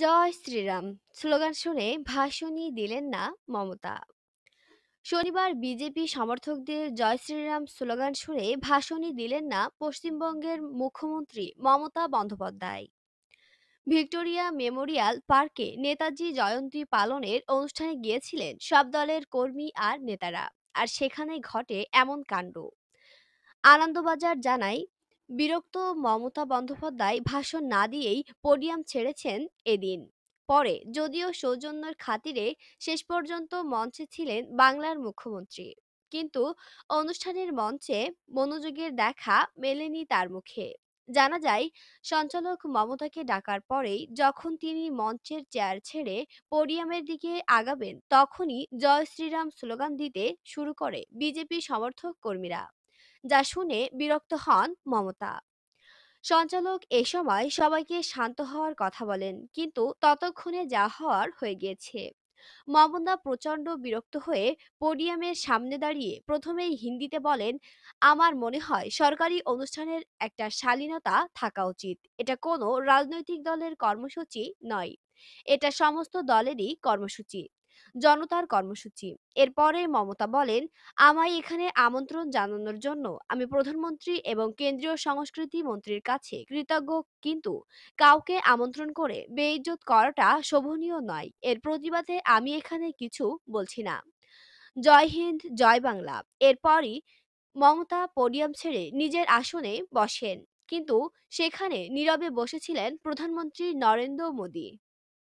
জয় Shriram slogan শুনে ভাষণই দিলেন না মমতা শনিবার বিজেপি সমর্থকদের জয় শ্রীরাম স্লোগান শুনে ভাষণই দিলেন না পশ্চিমবঙ্গের মুখ্যমন্ত্রী মমতা বন্দ্যোপাধ্যায় ভিক্টোরিয়া মেমোরিয়াল পার্কে নেতাজি জয়ন্তী পালনের অনুষ্ঠানে গিয়েছিলেন সব দলের কর্মী আর নেতারা আর সেখানে ঘটে এমন কাণ্ড আনন্দবাজার জানায় বিরক্ত মমতা বন্দ্যোপাধ্যায় ভাষণ না দিয়েই পোডিয়াম ছেড়েছেন এদিন পরে যদিও সৌজন্যের খাতিরে শেষ পর্যন্ত মঞ্চে ছিলেন বাংলার মুখ্যমন্ত্রী কিন্তু অনুষ্ঠানের মঞ্চে মনোযোগের দেখা মেলেনি তার মুখে জানা যায় সঞ্চালক মমতাকে ডাকার পরেই যখন তিনি মঞ্চের চেয়ার ছেড়ে পোডিয়ামের দিকে আগাবেন তখনই জয় শ্রীরাম স্লোগান দিতে শুরু করে বিজেপি সমর্থক কর্মীরা যা শুনে বিরক্ত হন মমতা সঞ্চালক এ সময় সবাইকে শান্ত হওয়ার কথা বলেন কিন্তু ততক্ষণে যা হওয়ার হয়ে গিয়েছে মমতা প্রচণ্ড বিরক্ত হয়ে পোডিয়ামের সামনে দাঁড়িয়ে প্রথমেই হিন্দিতে বলেন আমার মনে হয় সরকারি অনুষ্ঠানের একটা শালীনতা থাকা উচিত এটা কোনো রাজনৈতিক দলের কর্মসূচি নয় এটা সমস্ত দলেরই কর্মসূচি জনতার কর্মসূচি এরপরে মমতা বলেন আমায় এখানে আমন্ত্রণ জানানোর জন্য আমি প্রধানমন্ত্রী এবং কেন্দ্রীয় সংস্কৃতি মন্ত্রীর কাছে কৃতজ্ঞ কিন্তু কাউকে আমন্ত্রণ করে বেইজ্জত করাটা শোভনীয় নয় এর প্রতিবাদে আমি এখানে কিছু বলছি না জয় হিন্দ জয় বাংলা এরপরই মমতা পোডিয়াম ছেড়ে নিজের আসনে বসেন কিন্তু সেখানে নীরবে বসেছিলেন প্রধানমন্ত্রী নরেন্দ্র মোদী